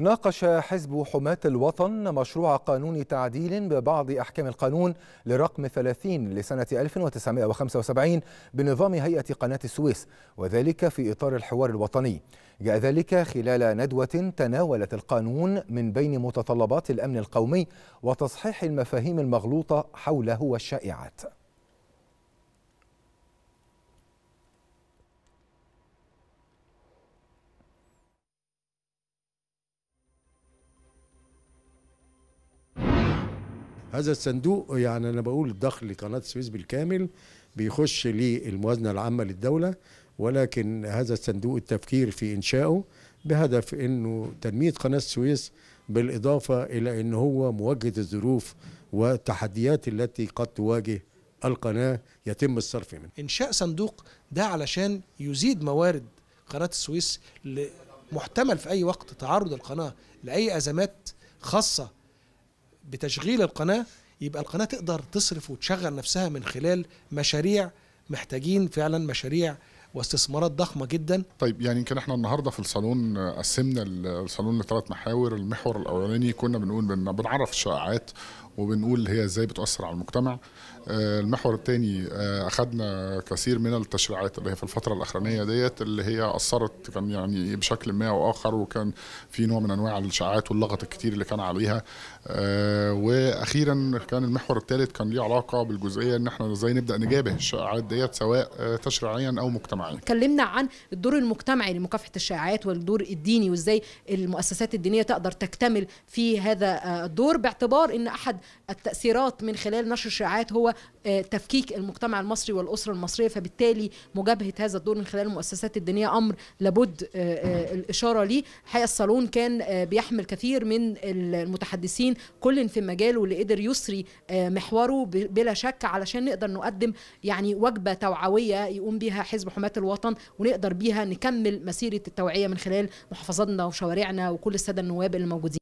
ناقش حزب حماة الوطن مشروع قانون تعديل ببعض أحكام القانون لرقم 30 لسنة 1975 بنظام هيئة قناة السويس وذلك في إطار الحوار الوطني جاء ذلك خلال ندوة تناولت القانون من بين متطلبات الأمن القومي وتصحيح المفاهيم المغلوطة حوله والشائعات هذا الصندوق يعني انا بقول دخل قناه السويس بالكامل بيخش للموازنه العامه للدوله ولكن هذا الصندوق التفكير في انشائه بهدف انه تنميه قناه السويس بالاضافه الى ان هو مواجهه الظروف والتحديات التي قد تواجه القناه يتم الصرف منها. انشاء صندوق ده علشان يزيد موارد قناه السويس محتمل في اي وقت تعرض القناه لاي ازمات خاصه بتشغيل القناه يبقى القناه تقدر تصرف وتشغل نفسها من خلال مشاريع محتاجين فعلا مشاريع واستثمارات ضخمه جدا طيب يعني كان احنا النهارده في الصالون قسمنا الصالون لثلاث محاور المحور الاولاني كنا بنقول بنعرف الشائعات وبنقول هي ازاي بتأثر على المجتمع آه، المحور الثاني اخذنا آه، كثير من التشريعات اللي هي في الفتره الاخرانيه ديت اللي هي اثرت كان يعني بشكل ما او اخر وكان في نوع من انواع الاشاعات واللغط الكتير اللي كان عليها آه، واخيرا كان المحور الثالث كان ليه علاقه بالجزئيه ان احنا ازاي نبدا نجابه الشائعات ديت سواء تشريعيا او مجتمعيا اتكلمنا عن الدور المجتمعي لمكافحه الشائعات والدور الديني وازاي المؤسسات الدينيه تقدر تكتمل في هذا الدور باعتبار ان احد التأثيرات من خلال نشر شائعات هو آه، تفكيك المجتمع المصري والأسرة المصرية فبالتالي مجابهة هذا الدور من خلال المؤسسات الدينية أمر لابد آه، آه، الإشارة ليه حقيقة الصالون كان بيحمل كثير من المتحدثين كل في مجاله اللي قدر يسري محوره بلا شك علشان نقدر نقدم يعني وجبة توعوية يقوم بها حزب حماة الوطن ونقدر بيها نكمل مسيرة التوعية من خلال محافظاتنا وشوارعنا وكل السادة النواب اللي موجودين